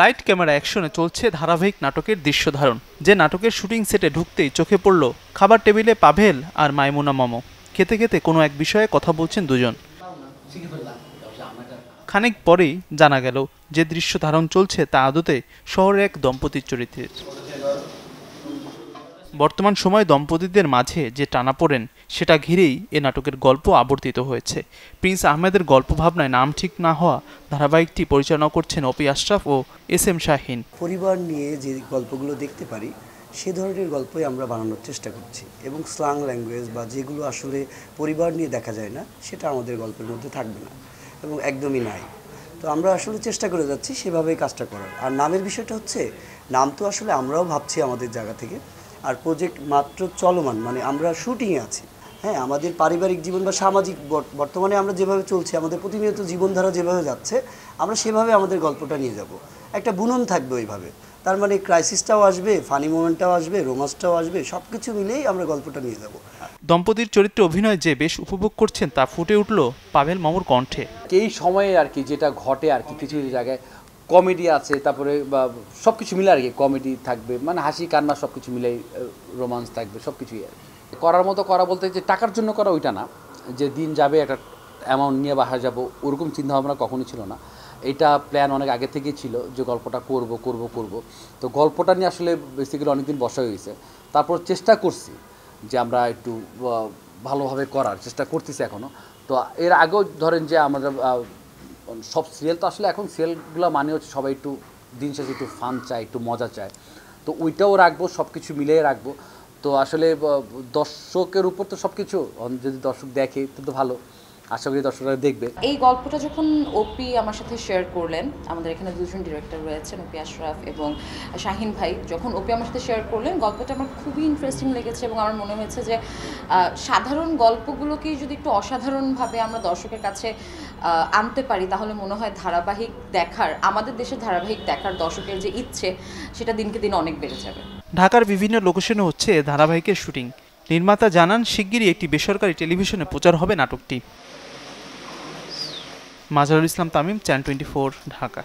light camera অ্যাকশনে চলছে ধারাবাহিক নাটকের দৃশ্য ধারণ যে নাটকের শুটিং সেটে ঢুকতেই চোখে পড়ল খাবার টেবিলে পাভেল আর মাইমুনা মমো খেতে খেতে কোনো এক বিষয়ে কথা বলছেন দুজন খানিক পরেই জানা গেল যে দৃশ্য ধারণ চলছে তা আদতে শহরের এক দম্পতির চরিত্রের বর্তমান সময়ে দম্পতিদের মাঝে যে টানাপোড়েন সেটা ঘিরেই এ নাটকের গল্প আবর্তিত হয়েছে প্রিন্স আহমেদের গল্প ভাবনায় নাম ঠিক না হওয়া ধারাবাহিকটি পরিচালনা করছেন অপি আশরাফ ও এস এম শাহিন পরিবার নিয়ে যে গল্পগুলো দেখতে পারি সে ধরনের গল্পই আমরা বানানোর চেষ্টা করছি এবং স্লাং ল্যাঙ্গুয়েজ বা যেগুলো আসলে পরিবার নিয়ে দেখা যায় না সেটা আমাদের গল্পের মধ্যে থাকবে না এবং একদমই নাই তো আমরা আসলে চেষ্টা করে যাচ্ছি সেভাবেই কাজটা করার আর নামের বিষয়টা হচ্ছে নাম তো আসলে আমরাও ভাবছি আমাদের জায়গা থেকে আর প্রজেক্ট মাত্র চলমান মানে আমরা শুটিংয়ে আছি হ্যাঁ আমাদের পারিবারিক জীবন বা সামাজিক বর্তমানে আমরা যেভাবে চলছি আমাদের প্রতিনিয়ত জীবনধারা যেভাবে যাচ্ছে আমরা সেভাবে আমাদের গল্পটা নিয়ে যাব একটা বুনন থাকবে ওইভাবে তার মানে ক্রাইসিসটাও আসবে ফানি মোমেন্টটাও আসবে রোমাসটাও আসবে সব কিছু মিলেই আমরা গল্পটা নিয়ে যাব দম্পতির চরিত্রে অভিনয় যে বেশ উপভোগ করছেন তা ফুটে উঠল পাভেল মামুর কণ্ঠে এই সময়ে আর কি যেটা ঘটে আর কি কিছু জায়গায় কমেডি আছে তারপরে সব কিছু মিলে আর কি কমেডি থাকবে মানে হাসি কান্না সব কিছু মিলে রোমান্স থাকবে সব কিছুই আর করার মতো করা বলতে যে টাকার জন্য করা ওইটা না যে দিন যাবে একটা অ্যামাউন্ট নিয়ে বাসা যাবো ওরকম চিন্তাভাবনা কখনোই ছিল না এটা প্ল্যান অনেক আগে থেকেই ছিল যে গল্পটা করব করব করব তো গল্পটা নিয়ে আসলে বেসিক্যালি অনেকদিন বসা হয়েছে তারপর চেষ্টা করছি যে আমরা একটু ভালোভাবে করার চেষ্টা করতেছি এখনও তো এর আগেও ধরেন যে আমরা এখন সব সিরিয়াল তো আসলে এখন সিরিয়ালগুলো মানে হচ্ছে সবাই একটু দিন শেষে একটু ফান চায় একটু মজা চায় তো ওইটাও রাখবো সব কিছু মিলিয়ে রাখবো তো আসলে দর্শকের উপর তো সব কিছু যদি দর্শক দেখে তো ভালো আশা করি দর্শকরা দেখবে এই গল্পটা যখন ওপি আমার সাথে শেয়ার করলেন আমাদের এখানে দুজন ডিরেক্টর রয়েছেন ওপি আশরাফ এবং শাহিন ভাই যখন ওপি আমার সাথে শেয়ার করলেন গল্পটা আমার খুবই ইন্টারেস্টিং লেগেছে এবং আমার মনে হয়েছে যে সাধারণ গল্পগুলোকে যদি একটু অসাধারণভাবে আমরা দর্শকের কাছে আনতে পারি তাহলে মনে হয় ধারাবাহিক দেখার আমাদের দেশে ধারাবাহিক দেখার দর্শকের যে ইচ্ছে সেটা দিনকে দিন অনেক বেড়ে যাবে ঢাকার বিভিন্ন লোকেশনে হচ্ছে ধারাবাহিকের শুটিং নির্মাতা জানান শিগগিরই একটি বেসরকারি টেলিভিশনে প্রচার হবে নাটকটি মাজারুল ইসলাম তামিম চ্যান টোয়েন্টি ঢাকা